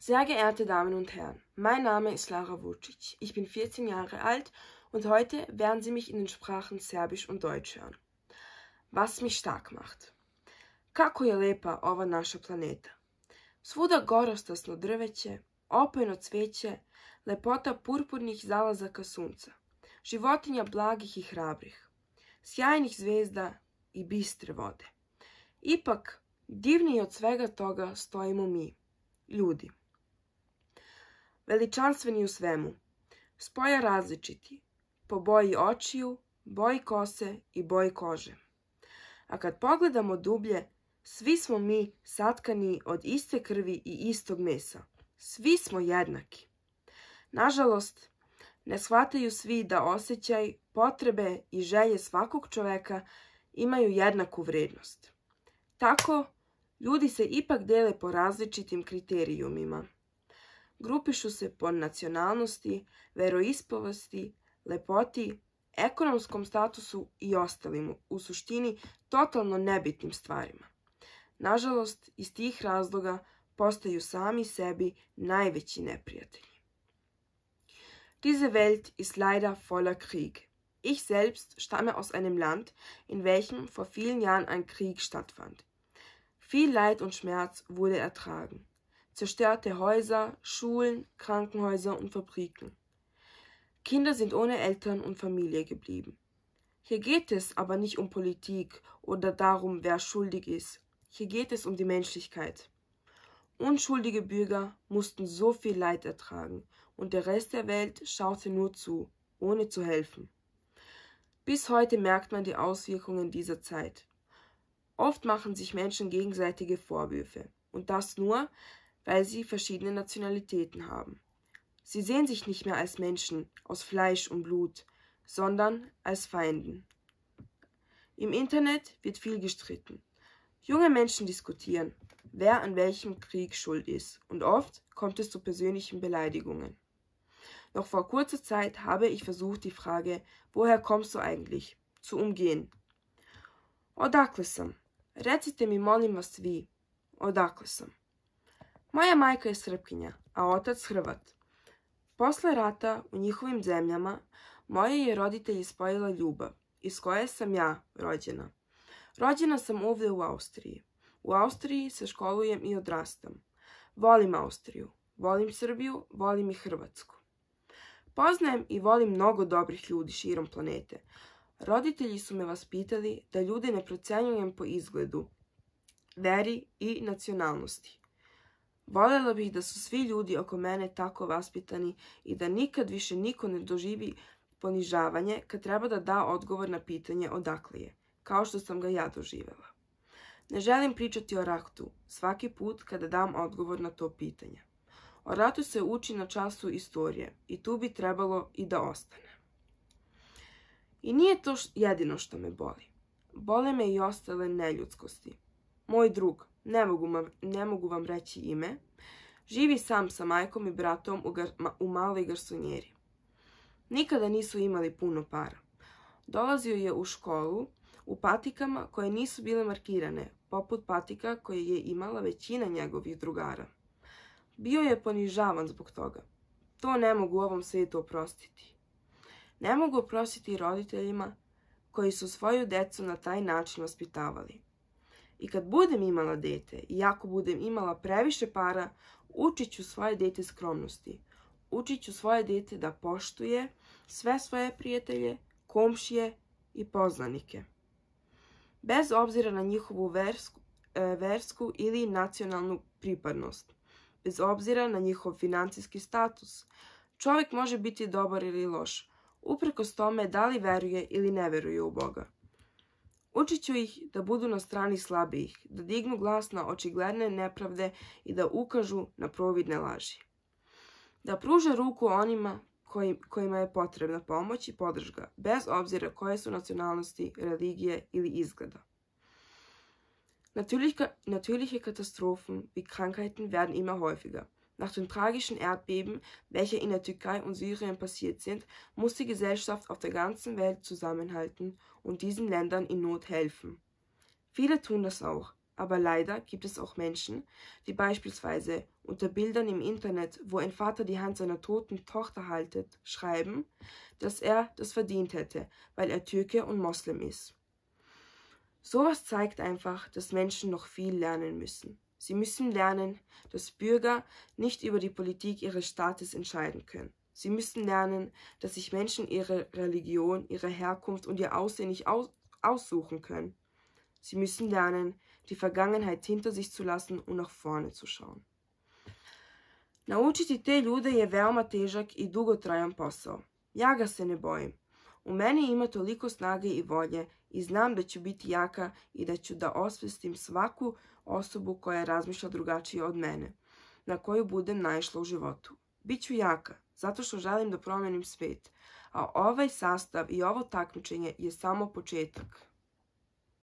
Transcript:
Sehr geehrte Damen und Herren, mein Name ist Lara Vucic. Ich bin 14 Jahre alt und heute werden Sie mich in den Sprachen Serbisch und Deutsch hören. Was mich stark macht. Kako je lepa ova naša planeta. Svuda gorostasno drveće, opojno cveće, lepota purpurnih zalazaka sunca, životinja blagih i hrabrih, sjajnih zvezda i bistre vode. Ipak, divniji od svega toga stojimo mi, ljudi veličanstveni u svemu, spoja različiti, po boji očiju, boji kose i boji kože. A kad pogledamo dublje, svi smo mi satkani od iste krvi i istog mesa. Svi smo jednaki. Nažalost, ne shvataju svi da osjećaj, potrebe i želje svakog čoveka imaju jednaku vrednost. Tako, ljudi se ipak dele po različitim kriterijumima. grupišu se po nacionalnosti, veroispovesti, lepoti, ekonomskom statusu i ostalim, u suštini totalno nebitnim stvarima. Nažalost, iz tih razloga postaju sami sebi najveći neprijatelji. Diese Welt ist leider voller Krieg. Ich selbst stamme aus einem Land, in welchem vor vielen Jahren ein Krieg stattfand. Viel Leid und Schmerz wurde ertragen zerstörte Häuser, Schulen, Krankenhäuser und Fabriken. Kinder sind ohne Eltern und Familie geblieben. Hier geht es aber nicht um Politik oder darum, wer schuldig ist. Hier geht es um die Menschlichkeit. Unschuldige Bürger mussten so viel Leid ertragen und der Rest der Welt schaute nur zu, ohne zu helfen. Bis heute merkt man die Auswirkungen dieser Zeit. Oft machen sich Menschen gegenseitige Vorwürfe und das nur, weil sie verschiedene Nationalitäten haben. Sie sehen sich nicht mehr als Menschen aus Fleisch und Blut, sondern als Feinden. Im Internet wird viel gestritten. Junge Menschen diskutieren, wer an welchem Krieg schuld ist, und oft kommt es zu persönlichen Beleidigungen. Noch vor kurzer Zeit habe ich versucht, die Frage, woher kommst du eigentlich, zu umgehen. Odakle sam? Recite mi molim vas vi, odakle Moja majka je Srpkinja, a otac Hrvat. Posle rata u njihovim zemljama moje je roditelji spojila ljubav, iz koje sam ja rođena. Rođena sam ovdje u Austriji. U Austriji se školujem i odrastam. Volim Austriju, volim Srbiju, volim i Hrvatsku. Poznajem i volim mnogo dobrih ljudi širom planete. Roditelji su me vaspitali da ljude ne procenjujem po izgledu, veri i nacionalnosti. Voljela bih da su svi ljudi oko mene tako vaspitani i da nikad više niko ne doživi ponižavanje kad treba da da odgovor na pitanje odakle je, kao što sam ga ja doživjela. Ne želim pričati o raktu svaki put kada dam odgovor na to pitanje. O ratu se uči na času istorije i tu bi trebalo i da ostane. I nije to jedino što me boli. Bole me i ostale neljudskosti. Moj drug, ne mogu, vam, reći ime, živi sam sa majkom i bratom u, u maloj garsonjeri. Nikada nisu imali puno para. Dolazio je u školu u patikama koje nisu bile markirane, poput patika koje je imala većina njegovih drugara. Bio je ponižavan zbog toga. To ne mogu ovom svijetu oprostiti. Ne mogu oprostiti roditeljima koji su svoju decu na taj način ospitavali. I kad budem imala dete i ako budem imala previše para, učit ću svoje dete skromnosti. Učit ću svoje dete da poštuje sve svoje prijatelje, komšije i poznanike. Bez obzira na njihovu versku, e, ili nacionalnu pripadnost. Bez obzira na njihov financijski status. Čovjek može biti dobar ili loš, uprkos tome da li veruje ili ne veruje u Boga. Učit ću ih da budu na strani slabijih, da dignu glas na očigledne nepravde i da ukažu na providne laži. Da pruže ruku onima kojima je potrebna pomoć i podrška, bez obzira koje su nacionalnosti, religije ili izgleda. Natürlich, natürliche Katastrophen wie Krankheiten werden immer häufiger. Nach den tragischen Erdbeben, welche in der Türkei und Syrien passiert sind, muss die Gesellschaft auf der ganzen Welt zusammenhalten und diesen Ländern in Not helfen. Viele tun das auch, aber leider gibt es auch Menschen, die beispielsweise unter Bildern im Internet, wo ein Vater die Hand seiner toten Tochter haltet, schreiben, dass er das verdient hätte, weil er Türke und Moslem ist. Sowas zeigt einfach, dass Menschen noch viel lernen müssen. Sie müssen lernen, dass Bürger nicht über die Politik ihres Staates entscheiden können. Sie müssen lernen, dass sich Menschen ihre Religion, ihre Herkunft und ihr Aussehen nicht aus aussuchen können. Sie müssen lernen, die Vergangenheit hinter sich zu lassen und nach vorne zu schauen. Naučiti te ljude je veoma težak i dugotrajan posao. Ja ga se ne bojim. U meni ima toliko snage i volje i znam da ću biti jaka i da ću da osvestim svaku osobu koja razmišlja drugačije od mene, na koju budem naišla u životu. Biću jaka, zato što želim da promenim svet, a ovaj sastav i ovo takmičenje je samo početak.